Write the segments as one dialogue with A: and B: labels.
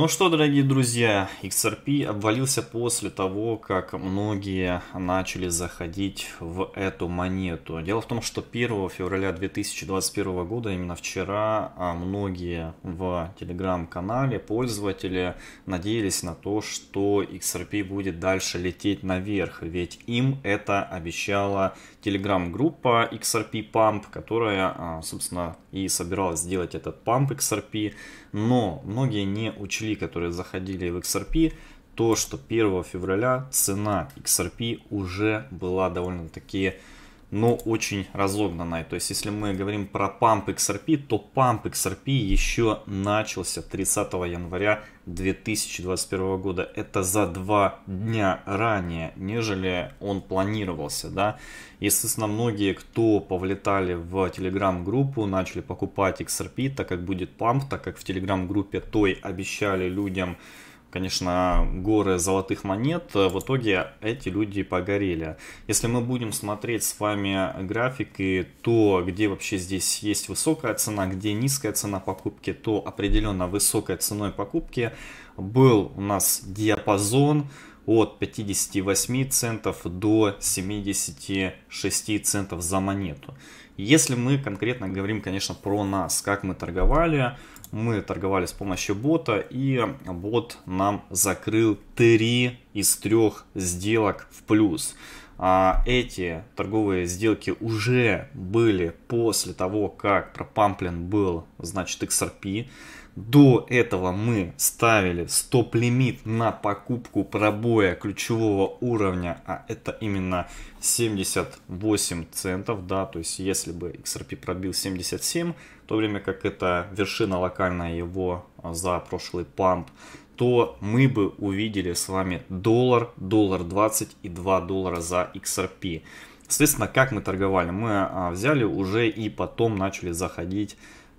A: Ну что, дорогие друзья, XRP обвалился после того, как многие начали заходить в эту монету. Дело в том, что 1 февраля 2021 года, именно вчера, а, многие в телеграм-канале пользователи надеялись на то, что XRP будет дальше лететь наверх, ведь им это обещала телеграм-группа XRP Pump, которая, а, собственно, и собиралась сделать этот памп XRP но многие не учли, которые заходили в XRP, то, что 1 февраля цена XRP уже была довольно-таки но очень разогнанной. То есть, если мы говорим про памп XRP, то памп XRP еще начался 30 января 2021 года. Это за два дня ранее, нежели он планировался. Да? Естественно, многие, кто повлетали в телеграм-группу, начали покупать XRP, так как будет памп, так как в телеграм-группе той обещали людям конечно, горы золотых монет, э, в итоге эти люди погорели. Если мы будем смотреть с вами графики, то где вообще здесь есть высокая цена, где низкая цена покупки, то определенно высокой ценой покупки был у нас диапазон от 58 центов до 76 центов за монету. Если мы конкретно говорим, конечно, про нас, как мы торговали, мы торговали с помощью бота, и бот нам закрыл 3 из 3 сделок в плюс. А, эти торговые сделки уже были после того, как пропамплен был, значит, XRP. До этого мы ставили стоп-лимит на покупку пробоя ключевого уровня, а это именно 78 центов, да, то есть если бы XRP пробил 77, в то время как это вершина локальная его а, за прошлый памп, то мы бы увидели с вами доллар, доллар 20 и 2 доллара за XRP. Соответственно, как мы торговали? Мы а, взяли уже и потом начали заходить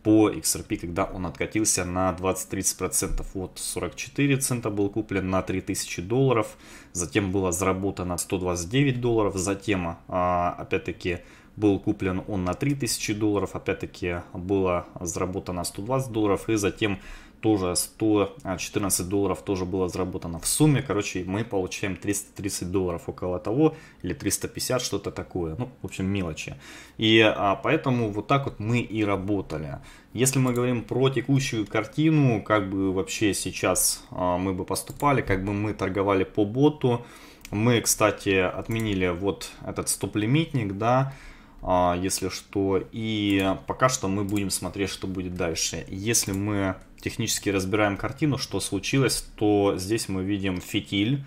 A: по XRP, когда он откатился на 20-30%. Вот 44 цента был куплен на 3000 долларов, затем было заработано 129 долларов, затем а, опять-таки был куплен он на 3000 долларов, опять-таки было заработано 120 долларов и затем тоже 114 а, долларов тоже было заработано в сумме. Короче, мы получаем 330 долларов около того, или 350, что-то такое. Ну, в общем, мелочи. И а, поэтому вот так вот мы и работали. Если мы говорим про текущую картину, как бы вообще сейчас а, мы бы поступали, как бы мы торговали по боту. Мы, кстати, отменили вот этот стоп-лимитник, да, а, если что. И пока что мы будем смотреть, что будет дальше. Если мы технически разбираем картину, что случилось, то здесь мы видим фитиль.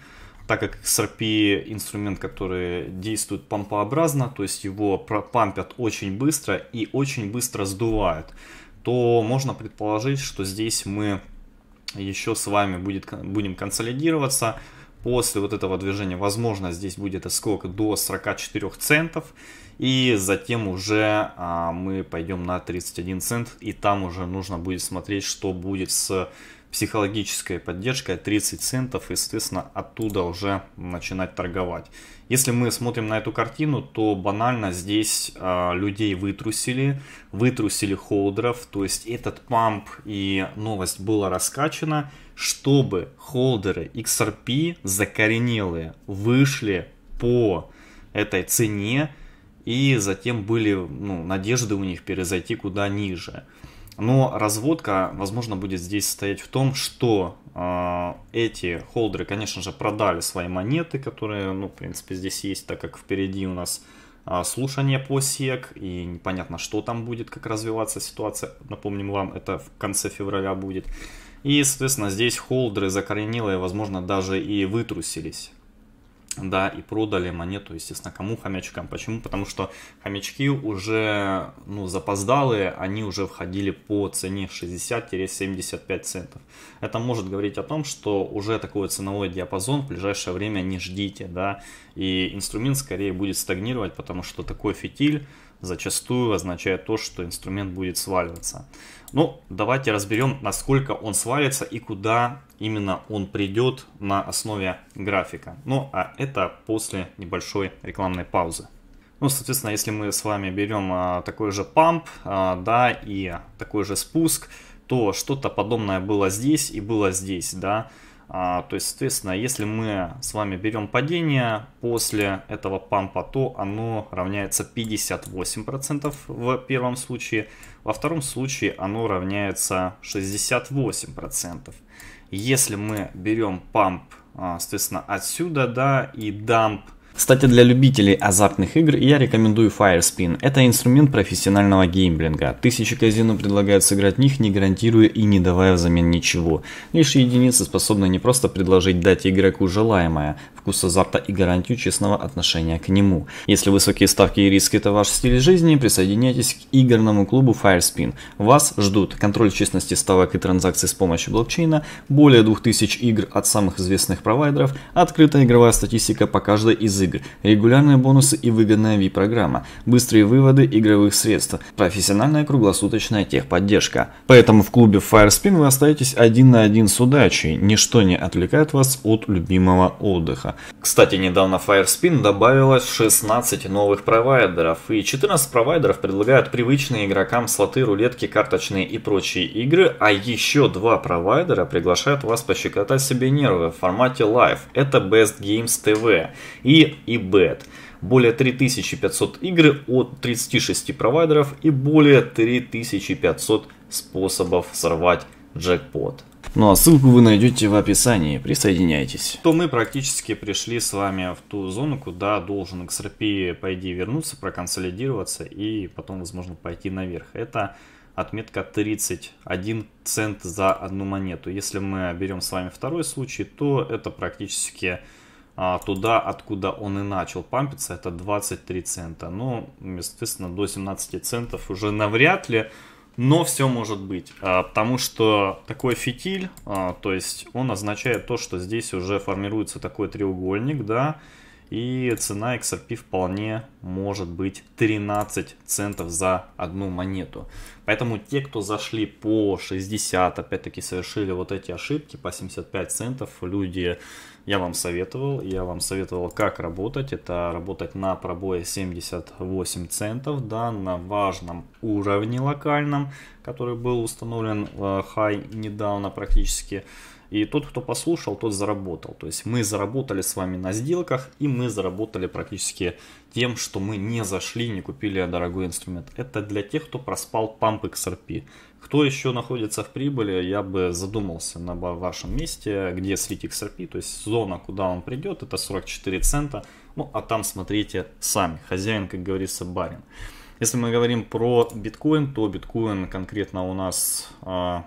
A: Так как XRP инструмент, который действует помпообразно, то есть его пампят очень быстро и очень быстро сдувают, то можно предположить, что здесь мы еще с вами будет, будем консолидироваться, после вот этого движения, возможно, здесь будет скок до 44 центов. И затем уже а, мы пойдем на 31 цент. И там уже нужно будет смотреть, что будет с психологической поддержкой 30 центов. И, соответственно, оттуда уже начинать торговать. Если мы смотрим на эту картину, то банально здесь а, людей вытрусили. Вытрусили холдеров. То есть этот памп и новость была раскачана чтобы холдеры XRP закоренелые вышли по этой цене и затем были ну, надежды у них перезайти куда ниже. Но разводка, возможно, будет здесь состоять в том, что э, эти холдеры, конечно же, продали свои монеты, которые, ну, в принципе, здесь есть, так как впереди у нас э, слушание по СЕК, и непонятно, что там будет, как развиваться ситуация. Напомним вам, это в конце февраля будет. И, соответственно, здесь холдеры закоренелые, возможно, даже и вытрусились. Да, и продали монету, естественно, кому хомячкам. Почему? Потому что хомячки уже, ну, запоздалые, они уже входили по цене 60-75 центов. Это может говорить о том, что уже такой ценовой диапазон в ближайшее время не ждите, да. И инструмент скорее будет стагнировать, потому что такой фитиль зачастую означает то, что инструмент будет сваливаться. Ну, давайте разберем, насколько он свалится и куда именно он придет на основе графика. Ну, а это после небольшой рекламной паузы. Ну, соответственно, если мы с вами берем а, такой же памп, а, да, и такой же спуск, то что-то подобное было здесь и было здесь, да. А, то есть, соответственно, если мы с вами берем падение после этого пампа, то оно равняется 58% в первом случае, во втором случае оно равняется 68%. Если мы берем памп, а, соответственно, отсюда, да, и дамп – кстати, для любителей азартных игр я рекомендую Firespin. Это инструмент профессионального геймблинга. Тысячи казино предлагают сыграть в них, не гарантируя и не давая взамен ничего. Лишь единицы способны не просто предложить дать игроку желаемое, вкус азарта и гарантию честного отношения к нему. Если высокие ставки и риски это ваш стиль жизни, присоединяйтесь к игорному клубу Firespin. Вас ждут контроль честности ставок и транзакций с помощью блокчейна, более 2000 игр от самых известных провайдеров, открытая игровая статистика по каждой из игр, регулярные бонусы и выгодная VIP-программа, быстрые выводы игровых средств, профессиональная круглосуточная техподдержка. Поэтому в клубе Firespin вы остаетесь один на один с удачей, ничто не отвлекает вас от любимого отдыха. Кстати, недавно Firespin добавилось 16 новых провайдеров, и 14 провайдеров предлагают привычные игрокам слоты, рулетки, карточные и прочие игры, а еще два провайдера приглашают вас пощекотать себе нервы в формате Live, это Best Games TV, и и BET. Более 3500 игр от 36 провайдеров и более 3500 способов сорвать джекпот. Ну а ссылку вы найдете в описании, присоединяйтесь. То мы практически пришли с вами в ту зону, куда должен XRP, по идее, вернуться, проконсолидироваться и потом, возможно, пойти наверх. Это отметка 31 цент за одну монету. Если мы берем с вами второй случай, то это практически а, туда, откуда он и начал пампиться, это 23 цента. Ну, естественно, до 17 центов уже навряд ли, но все может быть, а, потому что такой фитиль, а, то есть он означает то, что здесь уже формируется такой треугольник, да, и цена XRP вполне может быть 13 центов за одну монету. Поэтому те, кто зашли по 60, опять-таки совершили вот эти ошибки по 75 центов, люди я вам советовал. Я вам советовал, как работать. Это работать на пробое 78 центов, да, на важном уровне локальном, который был установлен э, хай недавно практически. И тот, кто послушал, тот заработал. То есть мы заработали с вами на сделках, и мы заработали практически тем, что мы не зашли, не купили дорогой инструмент. Это для тех, кто проспал памп XRP. Кто еще находится в прибыли, я бы задумался на вашем месте, где слить XRP, то есть зона, куда он придет, это 44 цента. Ну, а там смотрите сами, хозяин, как говорится, барин. Если мы говорим про биткоин, то биткоин конкретно у нас а,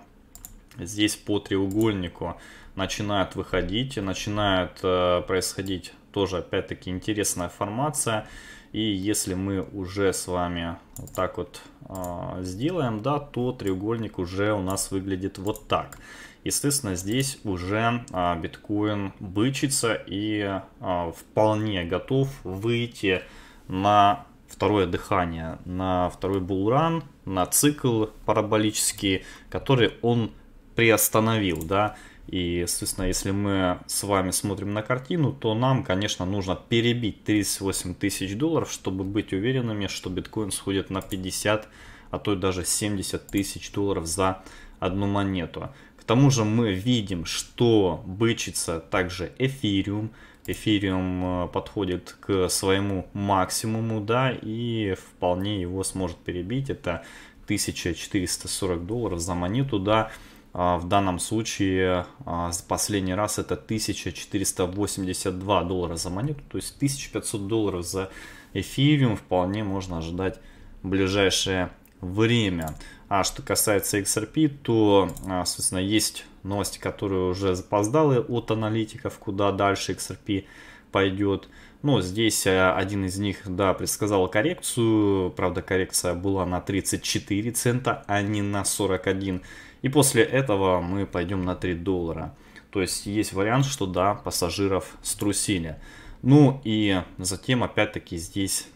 A: здесь по треугольнику начинают выходить, начинает э, происходить тоже опять-таки интересная формация. И если мы уже с вами вот так вот э, сделаем, да, то треугольник уже у нас выглядит вот так. Естественно, здесь уже э, биткоин бычится и э, вполне готов выйти на второе дыхание, на второй булран, на цикл параболический, который он приостановил, да, и, естественно, если мы с вами смотрим на картину, то нам, конечно, нужно перебить 38 тысяч долларов, чтобы быть уверенными, что биткоин сходит на 50, а то и даже 70 тысяч долларов за одну монету. К тому же мы видим, что бычится также эфириум. Эфириум э, подходит к своему максимуму, да, и вполне его сможет перебить. Это 1440 долларов за монету, да. А, в данном случае а, за последний раз это 1482 доллара за монету, то есть 1500 долларов за эфириум вполне можно ожидать в ближайшее время. А что касается XRP, то, а, собственно, есть новости, которые уже запоздалы от аналитиков, куда дальше XRP пойдет. Но ну, здесь э, один из них, да, предсказал коррекцию. Правда, коррекция была на 34 цента, а не на 41. И после этого мы пойдем на 3 доллара. То есть есть вариант, что да, пассажиров струсили. Ну и затем опять-таки здесь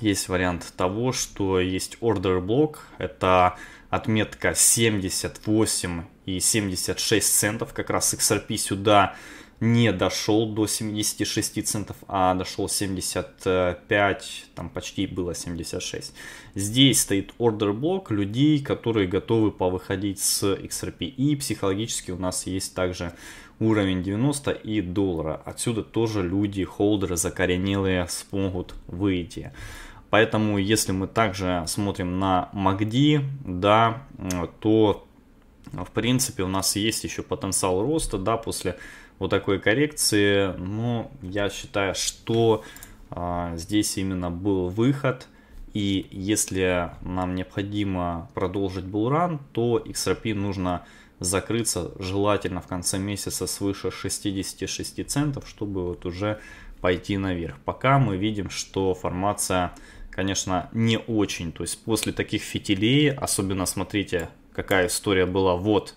A: есть вариант того, что есть order block, это отметка 78 и 76 центов, как раз XRP сюда не дошел до 76 центов, а дошел 75, там почти было 76. Здесь стоит ордер блок людей, которые готовы повыходить с XRP. И психологически у нас есть также уровень 90 и доллара. Отсюда тоже люди, холдеры закоренелые смогут выйти. Поэтому, если мы также смотрим на MACD, да, то в принципе у нас есть еще потенциал роста, да, после вот такой коррекции. Но ну, я считаю, что а, здесь именно был выход. И если нам необходимо продолжить булран, то XRP нужно закрыться желательно в конце месяца свыше 66 центов, чтобы вот уже пойти наверх. Пока мы видим, что формация, конечно, не очень. То есть после таких фитилей, особенно смотрите, какая история была вот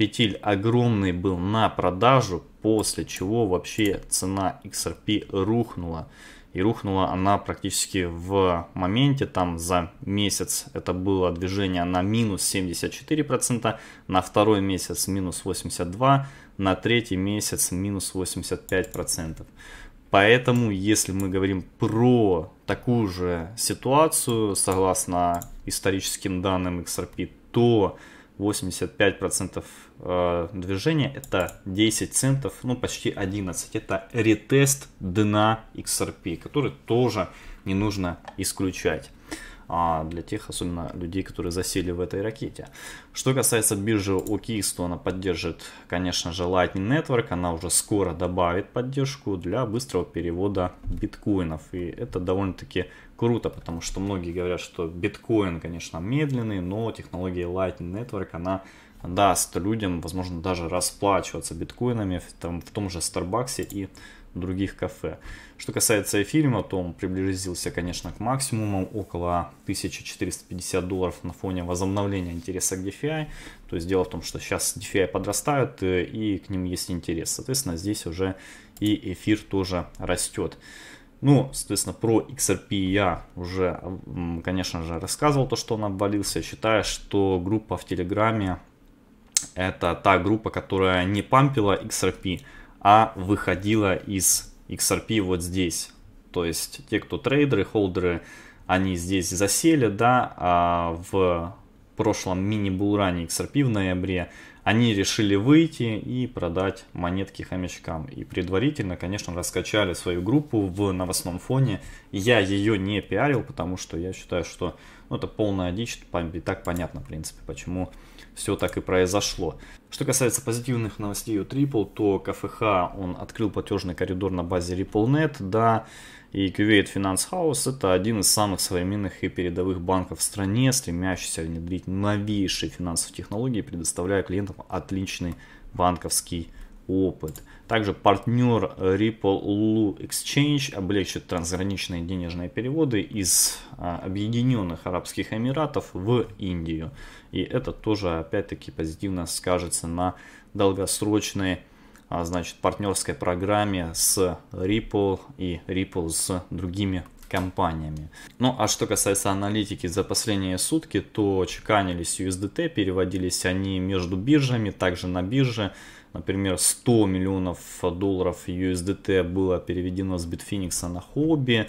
A: фитиль огромный был на продажу, после чего вообще цена XRP рухнула. И рухнула она практически в моменте, там за месяц это было движение на минус 74%, на второй месяц минус 82%, на третий месяц минус 85%. Поэтому, если мы говорим про такую же ситуацию, согласно историческим данным XRP, то 85% э, движения это 10 центов, ну почти 11. Это ретест дна XRP, который тоже не нужно исключать а, для тех, особенно людей, которые засели в этой ракете. Что касается биржи OKX, то она поддержит, конечно же, Lightning Network. Она уже скоро добавит поддержку для быстрого перевода биткоинов. И это довольно-таки круто, потому что многие говорят, что биткоин, конечно, медленный, но технология Lightning Network, она даст людям, возможно, даже расплачиваться биткоинами в, там, в том же Старбаксе и других кафе. Что касается эфириума, то он приблизился, конечно, к максимуму, около 1450 долларов на фоне возобновления интереса к DeFi. То есть дело в том, что сейчас DeFi подрастают э, и к ним есть интерес. Соответственно, здесь уже и эфир тоже растет. Ну, соответственно, про XRP я уже, конечно же, рассказывал то, что он обвалился. Я считаю, что группа в Телеграме это та группа, которая не пампила XRP, а выходила из XRP вот здесь. То есть те, кто трейдеры, холдеры, они здесь засели, да, а в прошлом мини-булране XRP в ноябре они решили выйти и продать монетки хомячкам. И предварительно, конечно, раскачали свою группу в новостном фоне. Я ее не пиарил, потому что я считаю, что ну, это полная дичь. И так понятно, в принципе, почему все так и произошло. Что касается позитивных новостей у Triple, то КФХ, он открыл платежный коридор на базе RippleNet, да, и Kuwait Finance House – это один из самых современных и передовых банков в стране, стремящийся внедрить новейшие финансовые технологии, предоставляя клиентам отличный банковский опыт. Также партнер Ripple Lulu Exchange облегчит трансграничные денежные переводы из а, Объединенных Арабских Эмиратов в Индию. И это тоже опять-таки позитивно скажется на долгосрочной а, значит, партнерской программе с Ripple и Ripple с другими компаниями. Ну а что касается аналитики за последние сутки, то чеканились USDT, переводились они между биржами, также на бирже например, 100 миллионов долларов USDT было переведено с Bitfinex на хобби,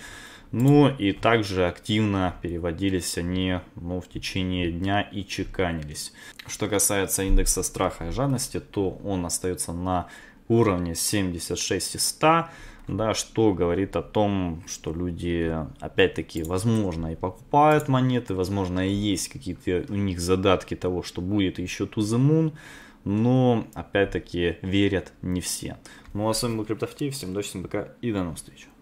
A: но ну, и также активно переводились они ну, в течение дня и чеканились. Что касается индекса страха и жадности, то он остается на уровне 76 и 100, да, что говорит о том, что люди, опять-таки, возможно, и покупают монеты, возможно, и есть какие-то у них задатки того, что будет еще тузы мун. moon, но опять-таки верят не все. Ну а с вами был Криптофтей, всем удачи, всем пока и до новых встреч.